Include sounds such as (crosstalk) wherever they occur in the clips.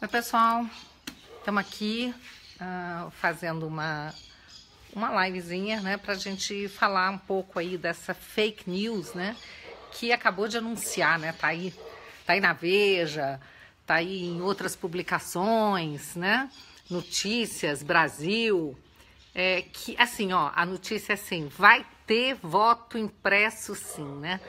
Oi pessoal, estamos aqui uh, fazendo uma, uma livezinha, né, para a gente falar um pouco aí dessa fake news, né, que acabou de anunciar, né, tá aí, tá aí na Veja, tá aí em outras publicações, né, Notícias, Brasil, é, que assim, ó, a notícia é assim, vai ter voto impresso sim, né,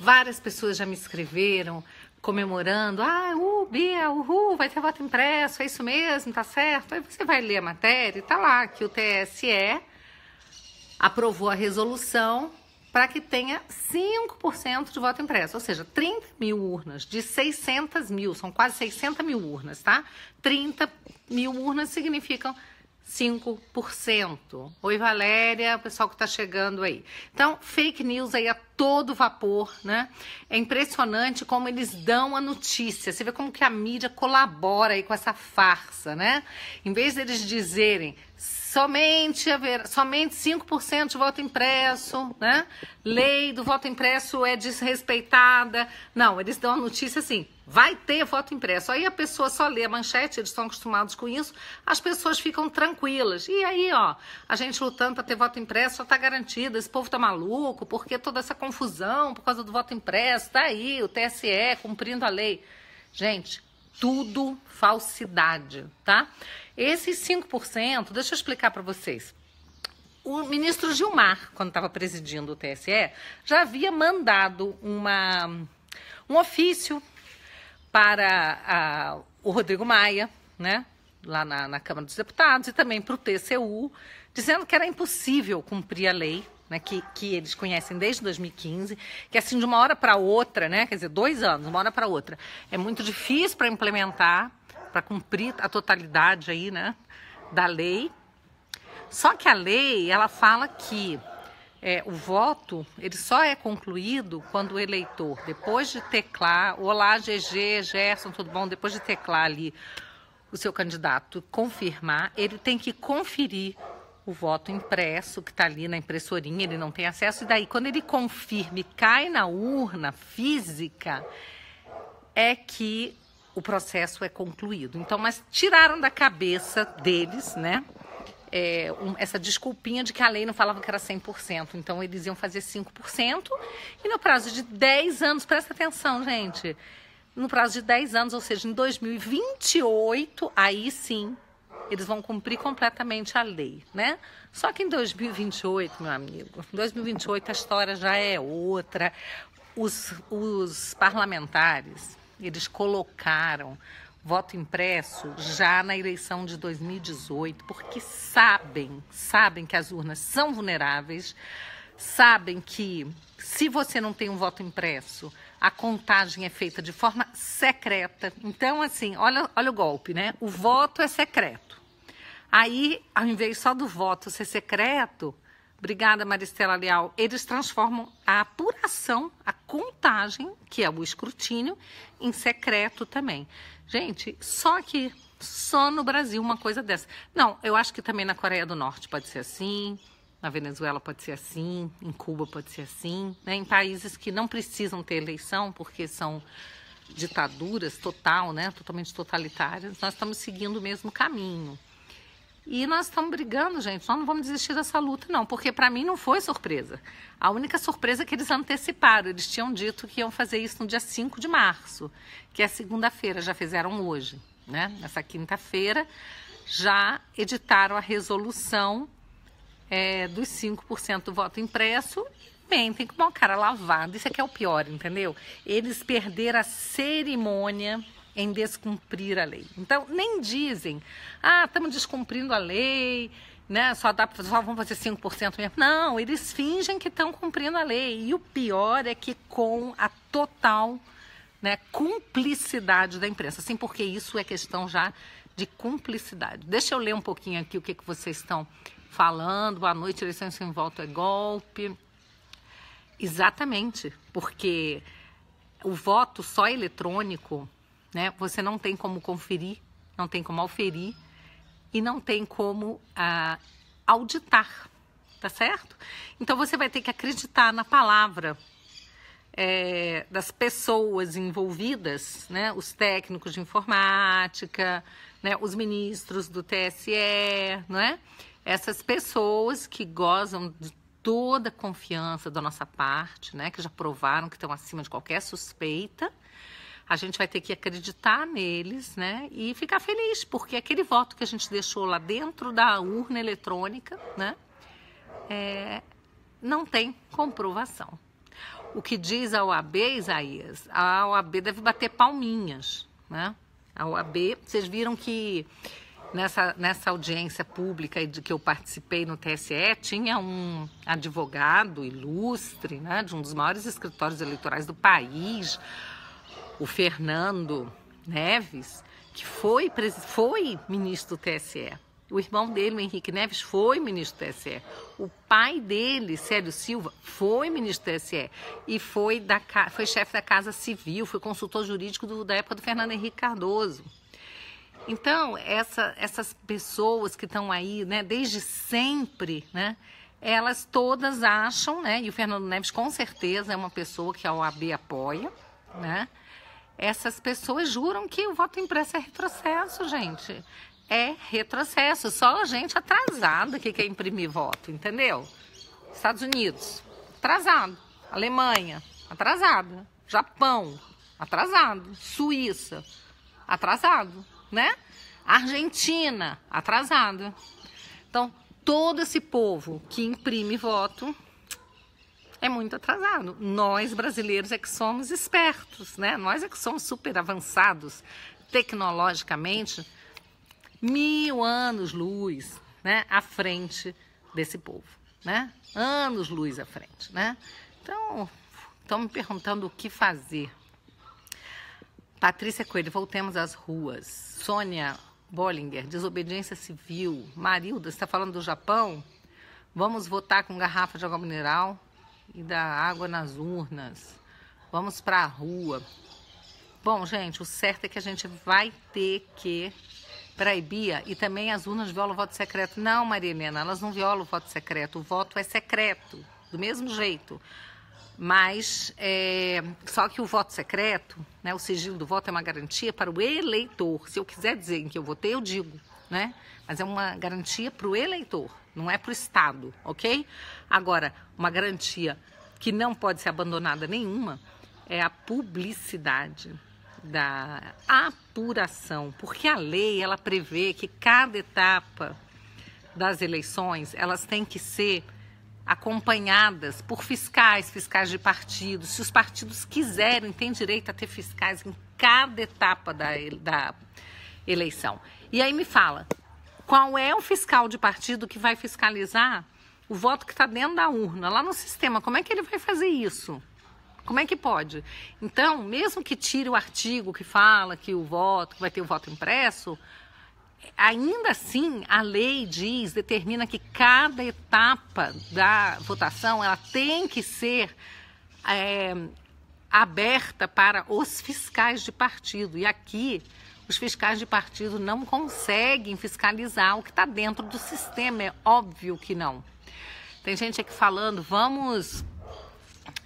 várias pessoas já me escreveram, comemorando, ah, uh, Bia, uhul, vai ter voto impresso, é isso mesmo, tá certo. Aí você vai ler a matéria e tá lá que o TSE aprovou a resolução para que tenha 5% de voto impresso, ou seja, 30 mil urnas de 600 mil, são quase 60 mil urnas, tá? 30 mil urnas significam 5%. Oi, Valéria, o pessoal que está chegando aí. Então, fake news aí a todo vapor, né? É impressionante como eles dão a notícia. Você vê como que a mídia colabora aí com essa farsa, né? Em vez deles dizerem somente haver, somente 5% de voto impresso, né? Lei do voto impresso é desrespeitada. Não, eles dão a notícia assim, vai ter voto impresso. Aí a pessoa só lê a manchete, eles estão acostumados com isso, as pessoas ficam tranquilas. E aí, ó, a gente lutando para ter voto impresso, só tá garantido, esse povo tá maluco, porque toda essa confusão por causa do voto impresso, tá aí o TSE cumprindo a lei. Gente, tudo falsidade, tá? Esses 5%, deixa eu explicar para vocês. O ministro Gilmar, quando estava presidindo o TSE, já havia mandado uma, um ofício para a, o Rodrigo Maia, né? Lá na, na Câmara dos Deputados e também para o TCU, dizendo que era impossível cumprir a lei né, que, que eles conhecem desde 2015, que assim de uma hora para outra, né, quer dizer, dois anos, uma hora para outra, é muito difícil para implementar, para cumprir a totalidade aí, né, da lei. Só que a lei ela fala que é, o voto ele só é concluído quando o eleitor, depois de teclar, olá GG, Gerson, tudo bom? Depois de teclar ali o seu candidato confirmar, ele tem que conferir o voto impresso que está ali na impressorinha, ele não tem acesso, e daí quando ele e cai na urna física, é que o processo é concluído. Então, mas tiraram da cabeça deles, né? É, um, essa desculpinha de que a lei não falava que era 100%. Então, eles iam fazer 5%. E no prazo de 10 anos, presta atenção, gente. No prazo de 10 anos, ou seja, em 2028, aí sim eles vão cumprir completamente a lei, né? Só que em 2028, meu amigo, 2028 a história já é outra. Os, os parlamentares, eles colocaram voto impresso já na eleição de 2018, porque sabem, sabem que as urnas são vulneráveis, sabem que se você não tem um voto impresso, a contagem é feita de forma secreta. Então, assim, olha, olha o golpe, né? O voto é secreto. Aí, ao invés só do voto ser secreto, obrigada Maristela Leal, eles transformam a apuração, a contagem, que é o escrutínio, em secreto também. Gente, só que só no Brasil uma coisa dessa. Não, eu acho que também na Coreia do Norte pode ser assim. Na Venezuela pode ser assim, em Cuba pode ser assim, né? em países que não precisam ter eleição porque são ditaduras total, né? totalmente totalitárias, nós estamos seguindo o mesmo caminho. E nós estamos brigando, gente. Nós não vamos desistir dessa luta, não, porque para mim não foi surpresa. A única surpresa é que eles anteciparam. Eles tinham dito que iam fazer isso no dia 5 de março, que é segunda-feira, já fizeram hoje, né? Nessa quinta-feira, já editaram a resolução é, dos 5% do voto impresso bem, tem que tomar cara lavada. Isso aqui é o pior, entendeu? Eles perderam a cerimônia em descumprir a lei. Então, nem dizem, ah, estamos descumprindo a lei, né? Só, dá, só vão fazer 5% mesmo. Não, eles fingem que estão cumprindo a lei. E o pior é que com a total né, cumplicidade da imprensa. Sim, porque isso é questão já de cumplicidade. Deixa eu ler um pouquinho aqui o que, que vocês estão falando. Boa noite, eleição sem voto é golpe. Exatamente, porque o voto só eletrônico, né, você não tem como conferir, não tem como auferir e não tem como ah, auditar, tá certo? Então você vai ter que acreditar na palavra é, das pessoas envolvidas, né? os técnicos de informática, né? os ministros do TSE, né? essas pessoas que gozam de toda a confiança da nossa parte, né? que já provaram que estão acima de qualquer suspeita, a gente vai ter que acreditar neles né? e ficar feliz, porque aquele voto que a gente deixou lá dentro da urna eletrônica né? É, não tem comprovação o que diz a OAB, Isaías, a OAB deve bater palminhas, né? A OAB, vocês viram que nessa, nessa audiência pública de que eu participei no TSE, tinha um advogado ilustre, né, de um dos maiores escritórios eleitorais do país, o Fernando Neves, que foi, foi ministro do TSE. O irmão dele, o Henrique Neves, foi ministro do TSE. O pai dele, Célio Silva, foi ministro do TSE. E foi, da, foi chefe da Casa Civil, foi consultor jurídico do, da época do Fernando Henrique Cardoso. Então, essa, essas pessoas que estão aí, né, desde sempre, né, elas todas acham, né, e o Fernando Neves com certeza é uma pessoa que a OAB apoia, né, essas pessoas juram que o voto impresso é retrocesso, gente é retrocesso. Só a gente atrasada que quer imprimir voto, entendeu? Estados Unidos, atrasado. Alemanha, atrasada. Japão, atrasado. Suíça, atrasado, né? Argentina, atrasado. Então, todo esse povo que imprime voto é muito atrasado. Nós brasileiros é que somos espertos, né? Nós é que somos super avançados tecnologicamente mil anos-luz né, à frente desse povo. Né? Anos-luz à frente. Né? Então, estão me perguntando o que fazer. Patrícia Coelho, voltemos às ruas. Sônia Bollinger, desobediência civil. Marilda, está falando do Japão? Vamos votar com garrafa de água mineral e da água nas urnas. Vamos para a rua. Bom, gente, o certo é que a gente vai ter que proibia e também as urnas violam o voto secreto. Não, Maria Helena, elas não violam o voto secreto. O voto é secreto, do mesmo jeito. Mas é, só que o voto secreto, né, o sigilo do voto é uma garantia para o eleitor. Se eu quiser dizer em que eu votei, eu digo, né? Mas é uma garantia para o eleitor, não é para o Estado, ok? Agora, uma garantia que não pode ser abandonada nenhuma é a publicidade da apuração, porque a lei ela prevê que cada etapa das eleições elas têm que ser acompanhadas por fiscais, fiscais de partidos. Se os partidos quiserem, têm direito a ter fiscais em cada etapa da, da eleição. E aí me fala, qual é o fiscal de partido que vai fiscalizar o voto que está dentro da urna, lá no sistema? Como é que ele vai fazer isso? Como é que pode? Então, mesmo que tire o artigo que fala que o voto, que vai ter o voto impresso, ainda assim a lei diz, determina que cada etapa da votação ela tem que ser é, aberta para os fiscais de partido. E aqui os fiscais de partido não conseguem fiscalizar o que está dentro do sistema. É óbvio que não. Tem gente aqui falando, vamos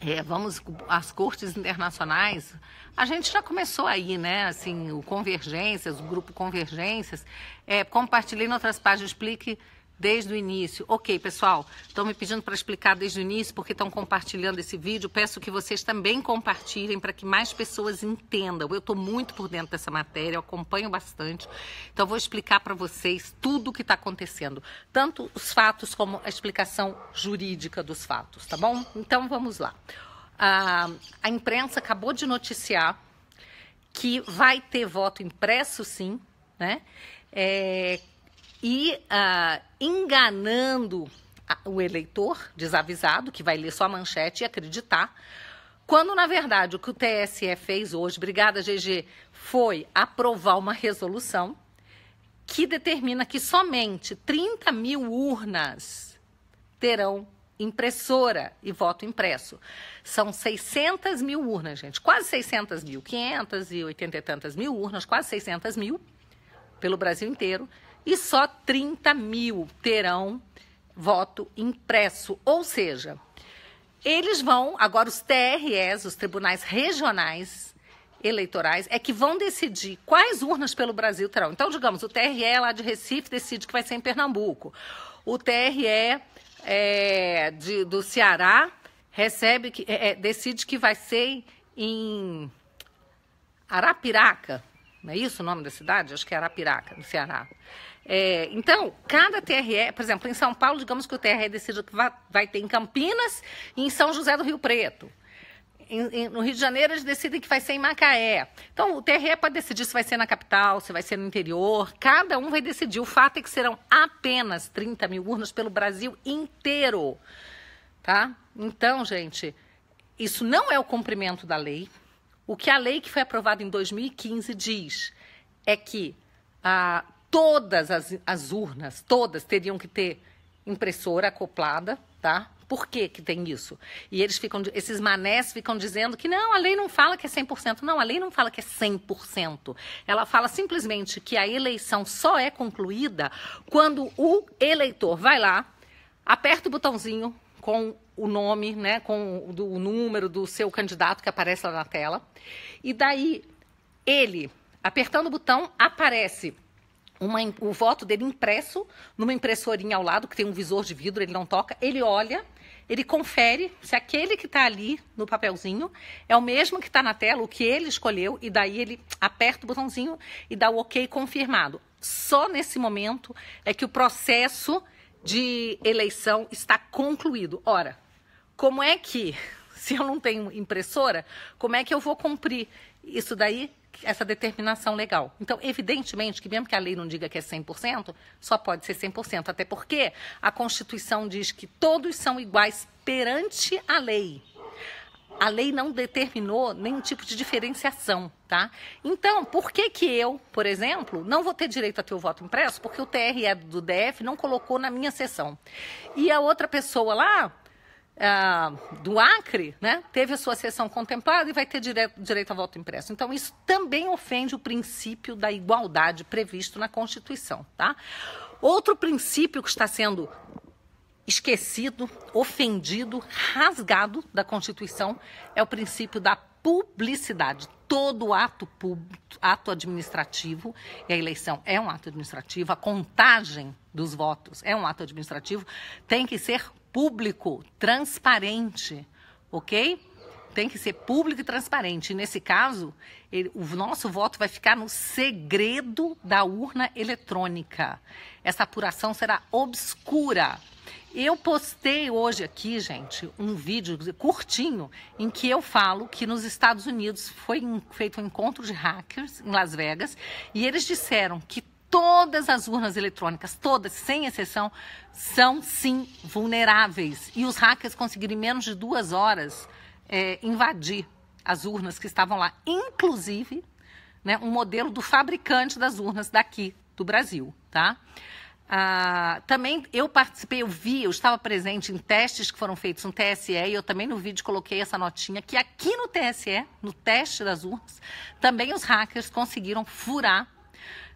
é, vamos às cortes internacionais, a gente já começou aí, né? Assim, o Convergências, o grupo Convergências. É, compartilhei em outras páginas, explique desde o início. Ok, pessoal, estão me pedindo para explicar desde o início porque estão compartilhando esse vídeo. Peço que vocês também compartilhem para que mais pessoas entendam. Eu estou muito por dentro dessa matéria, eu acompanho bastante. Então, vou explicar para vocês tudo o que está acontecendo, tanto os fatos como a explicação jurídica dos fatos, tá bom? Então, vamos lá. Ah, a imprensa acabou de noticiar que vai ter voto impresso, sim, né? É, e ah, enganando o eleitor desavisado, que vai ler só a manchete e acreditar, quando na verdade o que o TSE fez hoje, obrigada GG, foi aprovar uma resolução que determina que somente 30 mil urnas terão impressora e voto impresso. São 600 mil urnas, gente. Quase 600 mil, 580 e tantas mil urnas, quase 600 mil pelo Brasil inteiro, e só 30 mil terão voto impresso. Ou seja, eles vão, agora os TREs, os tribunais regionais eleitorais, é que vão decidir quais urnas pelo Brasil terão. Então, digamos, o TRE é lá de Recife decide que vai ser em Pernambuco. O TRE é, de, do Ceará recebe, que, é, é, decide que vai ser em Arapiraca. Não é isso o nome da cidade? Acho que é Arapiraca, no Ceará. É, então, cada TRE, por exemplo, em São Paulo, digamos que o TRE decida que vai, ter em Campinas e em São José do Rio Preto. Em, em, no Rio de Janeiro, eles decidem que vai ser em Macaé. Então, o TRE pode decidir se vai ser na capital, se vai ser no interior. Cada um vai decidir. O fato é que serão apenas 30 mil urnas pelo Brasil inteiro. Tá? Então, gente, isso não é o cumprimento da lei. O que a lei que foi aprovada em 2015 diz é que a todas as, as urnas, todas teriam que ter impressora acoplada, tá? Por que, que tem isso? E eles ficam, esses manés ficam dizendo que não, a lei não fala que é 100%. Não, a lei não fala que é 100%. Ela fala simplesmente que a eleição só é concluída quando o eleitor vai lá, aperta o botãozinho com o nome, né, com o, do, o número do seu candidato que aparece lá na tela. E daí ele, apertando o botão, aparece uma, o voto dele impresso numa impressorinha ao lado, que tem um visor de vidro, ele não toca, ele olha, ele confere se aquele que está ali no papelzinho é o mesmo que está na tela, o que ele escolheu, e daí ele aperta o botãozinho e dá o ok confirmado. Só nesse momento é que o processo de eleição está concluído. Ora, como é que, (laughs) se eu não tenho impressora, como é que eu vou cumprir isso daí essa determinação legal. Então, evidentemente que mesmo que a lei não diga que é 100%, só pode ser 100%, até porque a Constituição diz que todos são iguais perante a lei. A lei não determinou nenhum tipo de diferenciação, tá? Então, por que que eu, por exemplo, não vou ter direito a ter o voto impresso? Porque o TRE do DF não colocou na minha sessão. E a outra pessoa lá ah, do Acre, né, teve a sua sessão contemplada e vai ter dire direito a voto impresso. Então, isso também ofende o princípio da igualdade previsto na Constituição. Tá? Outro princípio que está sendo esquecido, ofendido, rasgado da Constituição é o princípio da publicidade. Todo ato público, ato administrativo, e a eleição é um ato administrativo, a contagem dos votos é um ato administrativo, tem que ser público, transparente, ok? Tem que ser público e transparente. E nesse caso, ele, o nosso voto vai ficar no segredo da urna eletrônica. Essa apuração será obscura. Eu postei hoje aqui, gente, um vídeo curtinho em que eu falo que nos Estados Unidos foi feito um encontro de hackers em Las Vegas e eles disseram que todas as urnas eletrônicas, todas, sem exceção, são sim vulneráveis. E os hackers conseguiram, em menos de duas horas, é, invadir as urnas que estavam lá, inclusive né, um modelo do fabricante das urnas daqui do Brasil. Tá? Ah, também eu participei, eu vi, eu estava presente em testes que foram feitos no TSE e eu também no vídeo coloquei essa notinha que aqui no TSE, no teste das urnas, também os hackers conseguiram furar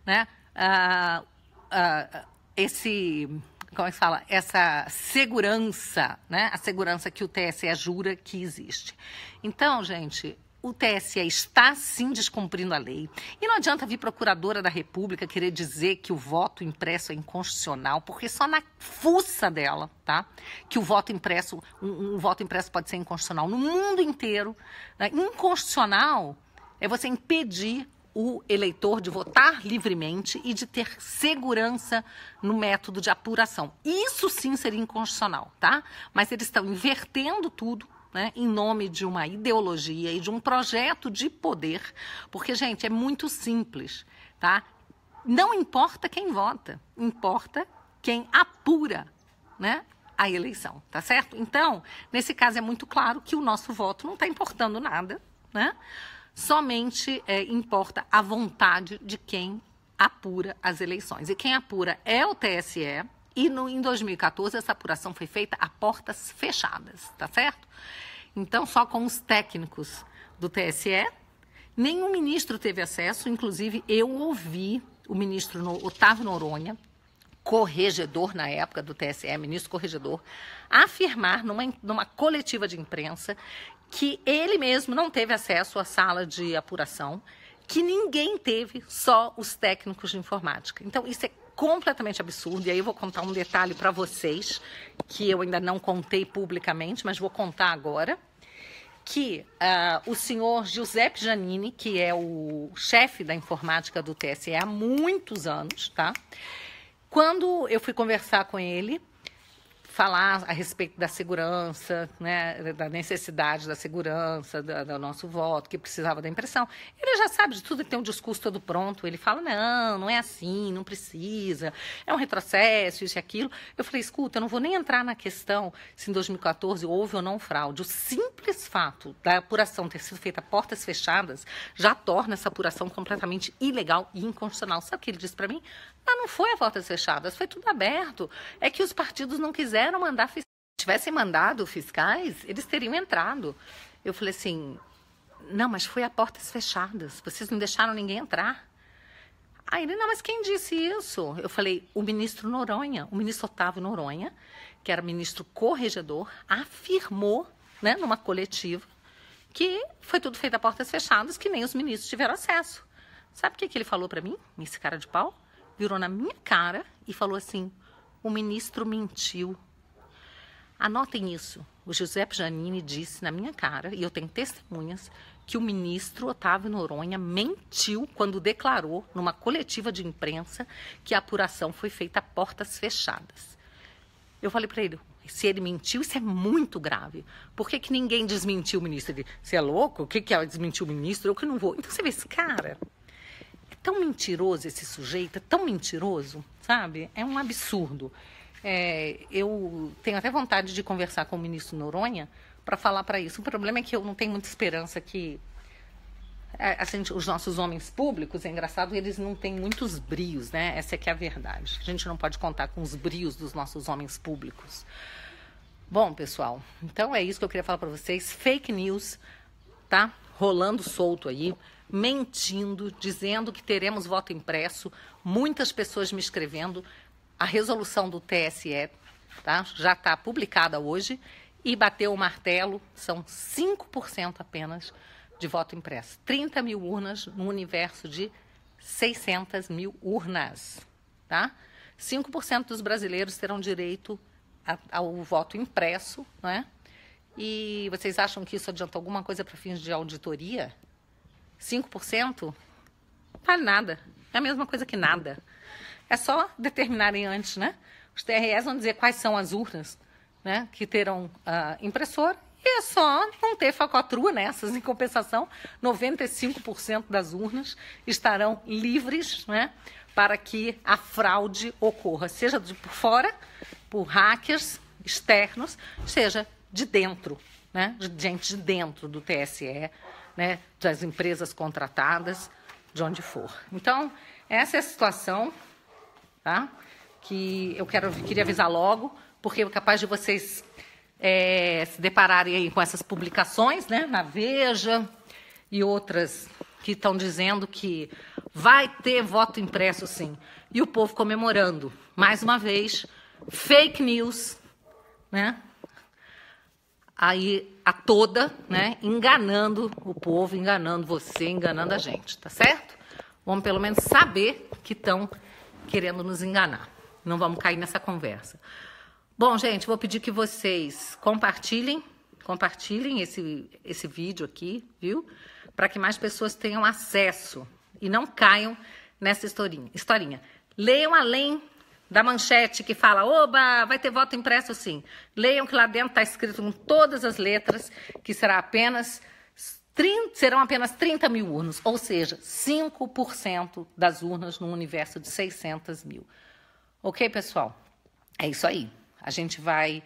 né, ah, ah, esse como é que fala, essa segurança, né? A segurança que o TSE jura que existe. Então, gente, o TSE está sim descumprindo a lei. E não adianta vir procuradora da República querer dizer que o voto impresso é inconstitucional, porque só na fuça dela, tá? Que o voto impresso, um, um voto impresso pode ser inconstitucional. No mundo inteiro, né? inconstitucional é você impedir o eleitor de votar livremente e de ter segurança no método de apuração. Isso sim seria inconstitucional, tá? Mas eles estão invertendo tudo. Né, em nome de uma ideologia e de um projeto de poder, porque, gente, é muito simples, tá? Não importa quem vota, importa quem apura né, a eleição, tá certo? Então, nesse caso é muito claro que o nosso voto não está importando nada, né? somente é, importa a vontade de quem apura as eleições. E quem apura é o TSE. E no, em 2014, essa apuração foi feita a portas fechadas, tá certo? Então, só com os técnicos do TSE. Nenhum ministro teve acesso, inclusive eu ouvi o ministro Otávio Noronha, corregedor na época do TSE, ministro corregedor, afirmar numa, numa coletiva de imprensa que ele mesmo não teve acesso à sala de apuração, que ninguém teve, só os técnicos de informática. Então, isso é completamente absurdo, e aí eu vou contar um detalhe para vocês, que eu ainda não contei publicamente, mas vou contar agora, que uh, o senhor Giuseppe Janini, que é o chefe da informática do TSE há muitos anos, tá? Quando eu fui conversar com ele, falar a respeito da segurança, né, da necessidade da segurança, do, do nosso voto, que precisava da impressão. Ele já sabe de tudo, ele tem um discurso todo pronto. Ele fala: não, não é assim, não precisa, é um retrocesso, isso e aquilo. Eu falei: escuta, eu não vou nem entrar na questão se em 2014 houve ou não fraude. O simples fato da apuração ter sido feita a portas fechadas já torna essa apuração completamente ilegal e inconstitucional. Sabe o que ele disse para mim? Ah, não foi a portas fechadas, foi tudo aberto. É que os partidos não quiseram quiseram mandar, tivessem mandado fiscais, eles teriam entrado. Eu falei assim: não, mas foi a portas fechadas, vocês não deixaram ninguém entrar. Aí ele, não, mas quem disse isso? Eu falei, o ministro Noronha, o ministro Otávio Noronha, que era ministro corregedor, afirmou, né, numa coletiva, que foi tudo feito a portas fechadas, que nem os ministros tiveram acesso. Sabe o que, que ele falou para mim, esse cara de pau? Virou na minha cara e falou assim: o ministro mentiu. Anotem isso. O Giuseppe Janini disse na minha cara, e eu tenho testemunhas, que o ministro Otávio Noronha mentiu quando declarou, numa coletiva de imprensa, que a apuração foi feita a portas fechadas. Eu falei para ele, se ele mentiu, isso é muito grave. Por que, que ninguém desmentiu o ministro? Ele, você é louco? O que, que é desmentir o ministro? Eu que não vou. Então você vê esse cara. É tão mentiroso esse sujeito, é tão mentiroso, sabe? É um absurdo. É, eu tenho até vontade de conversar com o ministro Noronha para falar para isso. O problema é que eu não tenho muita esperança que é, assim, os nossos homens públicos, é engraçado, eles não têm muitos brios, né? Essa é que é a verdade. A gente não pode contar com os brios dos nossos homens públicos. Bom, pessoal, então é isso que eu queria falar para vocês. Fake news, tá? Rolando solto aí, mentindo, dizendo que teremos voto impresso, muitas pessoas me escrevendo a resolução do TSE, tá? já está publicada hoje, e bateu o martelo, são 5% apenas de voto impresso. 30 mil urnas no universo de 600 mil urnas. Tá? 5% dos brasileiros terão direito a, ao voto impresso. é? E vocês acham que isso adianta alguma coisa para fins de auditoria? 5%? Para nada. É a mesma coisa que nada. É só determinarem antes, né? Os TREs vão dizer quais são as urnas né, que terão uh, e é só não ter facotrua nessas. Né? Em compensação, 95% das urnas estarão livres né, para que a fraude ocorra, seja de por fora, por hackers externos, seja de dentro, né, de gente de dentro do TSE, né, das empresas contratadas, de onde for. Então, essa é a situação tá? Que eu quero, queria avisar logo, porque é capaz de vocês é, se depararem aí com essas publicações, né, na Veja e outras que estão dizendo que vai ter voto impresso, sim. E o povo comemorando, mais uma vez, fake news, né? Aí a toda, né? Enganando o povo, enganando você, enganando a gente, tá certo? Vamos pelo menos saber que estão querendo nos enganar. Não vamos cair nessa conversa. Bom, gente, vou pedir que vocês compartilhem, compartilhem esse, esse vídeo aqui, viu? Para que mais pessoas tenham acesso e não caiam nessa historinha. historinha. Leiam além da manchete que fala, oba, vai ter voto impresso sim. Leiam que lá dentro está escrito com todas as letras que será apenas 30, serão apenas 30 mil urnas, ou seja, 5% das urnas no universo de 600 mil. Ok, pessoal? É isso aí. A gente vai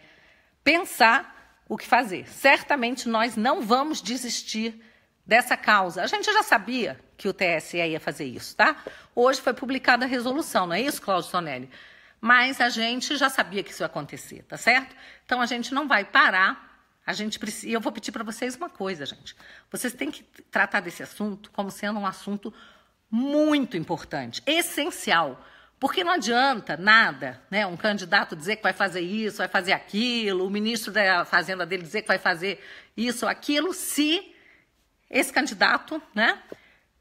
pensar o que fazer. Certamente nós não vamos desistir dessa causa. A gente já sabia que o TSE ia fazer isso, tá? Hoje foi publicada a resolução, não é isso, Cláudio Sonelli? Mas a gente já sabia que isso ia acontecer, tá certo? Então a gente não vai parar a gente precisa, e eu vou pedir para vocês uma coisa, gente. Vocês têm que tratar desse assunto como sendo um assunto muito importante, essencial. Porque não adianta nada, né? Um candidato dizer que vai fazer isso, vai fazer aquilo, o ministro da Fazenda dele dizer que vai fazer isso ou aquilo, se esse candidato, né,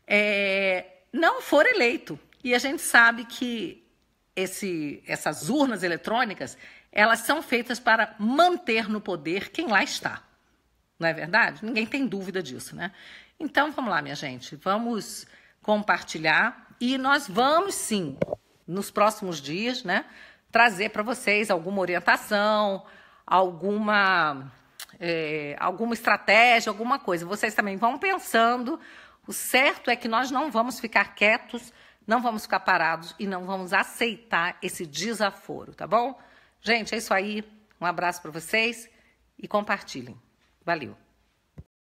é, não for eleito. E a gente sabe que esse, essas urnas eletrônicas, elas são feitas para manter no poder quem lá está. Não é verdade? Ninguém tem dúvida disso, né? Então, vamos lá, minha gente. Vamos compartilhar e nós vamos sim, nos próximos dias, né, trazer para vocês alguma orientação, alguma é, alguma estratégia, alguma coisa. Vocês também vão pensando. O certo é que nós não vamos ficar quietos não vamos ficar parados e não vamos aceitar esse desaforo, tá bom? Gente, é isso aí. Um abraço para vocês e compartilhem. Valeu!